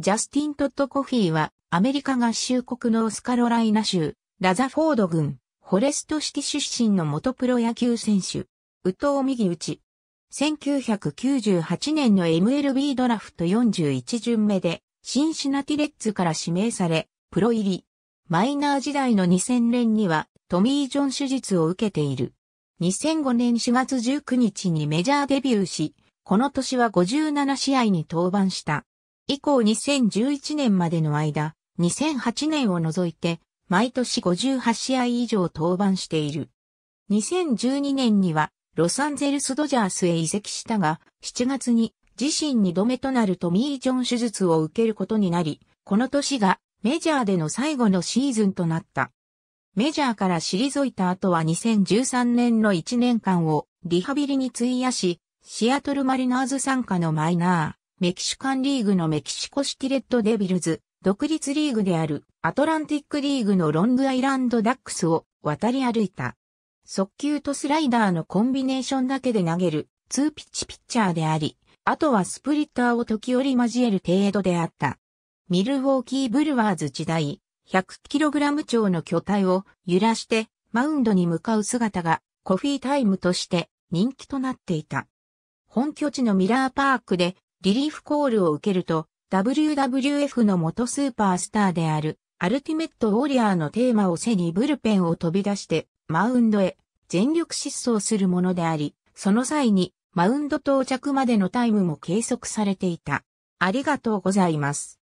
ジャスティン・トッド・コフィーは、アメリカ合衆国のオスカロライナ州、ラザフォード郡、フォレストシティ出身の元プロ野球選手、ウト藤右打ち。1998年の MLB ドラフト41巡目で、シンシナティレッツから指名され、プロ入り。マイナー時代の2000年には、トミー・ジョン手術を受けている。2005年4月19日にメジャーデビューし、この年は57試合に登板した。以降2011年までの間、2008年を除いて、毎年58試合以上登板している。2012年には、ロサンゼルスドジャースへ移籍したが、7月に自身2度目となるトミー・ジョン手術を受けることになり、この年がメジャーでの最後のシーズンとなった。メジャーから退いた後は2013年の1年間をリハビリに費やし、シアトルマリナーズ参加のマイナー、メキシカンリーグのメキシコシティレッドデビルズ、独立リーグであるアトランティックリーグのロングアイランドダックスを渡り歩いた。速球とスライダーのコンビネーションだけで投げる2ピッチピッチャーであり、あとはスプリッターを時折交える程度であった。ミルウォーキー・ブルワーズ時代、100kg 超の巨体を揺らしてマウンドに向かう姿がコフィータイムとして人気となっていた。本拠地のミラーパークでリリーフコールを受けると、WWF の元スーパースターである、アルティメットウォリアーのテーマを背にブルペンを飛び出して、マウンドへ全力疾走するものであり、その際に、マウンド到着までのタイムも計測されていた。ありがとうございます。